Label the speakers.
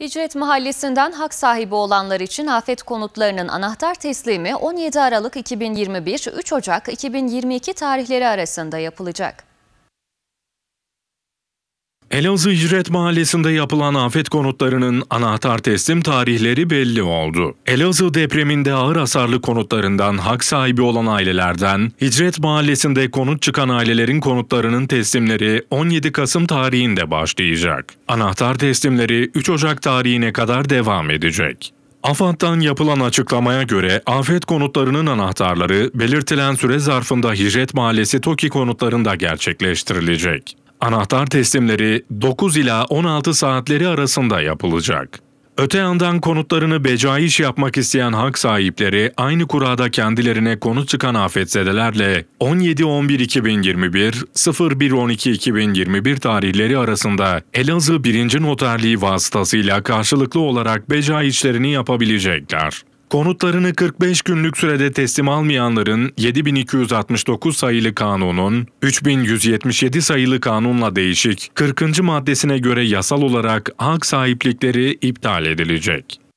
Speaker 1: İcret Mahallesi'nden hak sahibi olanlar için afet konutlarının anahtar teslimi 17 Aralık 2021-3 Ocak 2022 tarihleri arasında yapılacak.
Speaker 2: Elazığ Hicret Mahallesi'nde yapılan afet konutlarının anahtar teslim tarihleri belli oldu. Elazığ depreminde ağır hasarlı konutlarından hak sahibi olan ailelerden, Hicret Mahallesi'nde konut çıkan ailelerin konutlarının teslimleri 17 Kasım tarihinde başlayacak. Anahtar teslimleri 3 Ocak tarihine kadar devam edecek. AFAD'dan yapılan açıklamaya göre afet konutlarının anahtarları belirtilen süre zarfında Hicret Mahallesi TOKİ konutlarında gerçekleştirilecek. Anahtar teslimleri 9 ila 16 saatleri arasında yapılacak. Öte yandan konutlarını becaiş yapmak isteyen hak sahipleri aynı kurada kendilerine konut çıkan afetzedelerle 17-11-2021, 01-12-2021 tarihleri arasında Elazığ 1. Noterliği vasıtasıyla karşılıklı olarak becaiçlerini yapabilecekler. Konutlarını 45 günlük sürede teslim almayanların 7269 sayılı kanunun 3177 sayılı kanunla değişik 40. maddesine göre yasal olarak hak sahiplikleri iptal edilecek.